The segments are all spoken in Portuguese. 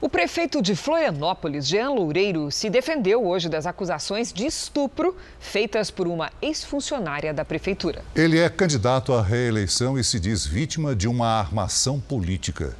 O prefeito de Florianópolis, Jean Loureiro, se defendeu hoje das acusações de estupro feitas por uma ex-funcionária da prefeitura. Ele é candidato à reeleição e se diz vítima de uma armação política.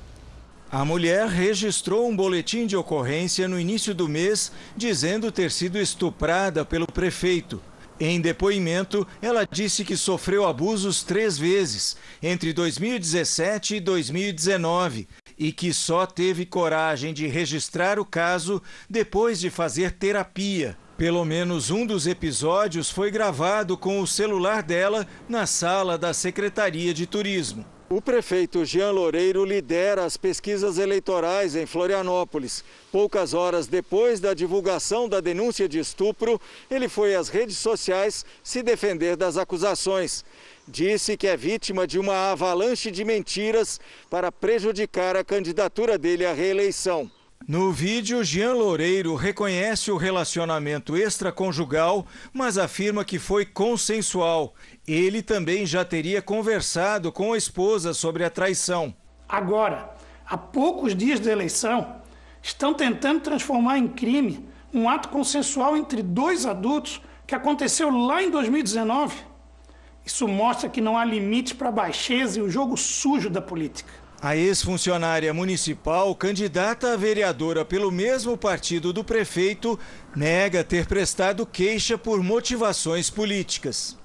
A mulher registrou um boletim de ocorrência no início do mês dizendo ter sido estuprada pelo prefeito. Em depoimento, ela disse que sofreu abusos três vezes, entre 2017 e 2019, e que só teve coragem de registrar o caso depois de fazer terapia. Pelo menos um dos episódios foi gravado com o celular dela na sala da Secretaria de Turismo. O prefeito Jean Loureiro lidera as pesquisas eleitorais em Florianópolis. Poucas horas depois da divulgação da denúncia de estupro, ele foi às redes sociais se defender das acusações. Disse que é vítima de uma avalanche de mentiras para prejudicar a candidatura dele à reeleição. No vídeo, Jean Loureiro reconhece o relacionamento extraconjugal, mas afirma que foi consensual. Ele também já teria conversado com a esposa sobre a traição. Agora, há poucos dias da eleição, estão tentando transformar em crime um ato consensual entre dois adultos que aconteceu lá em 2019. Isso mostra que não há limite para a baixeza e o jogo sujo da política. A ex-funcionária municipal, candidata a vereadora pelo mesmo partido do prefeito, nega ter prestado queixa por motivações políticas.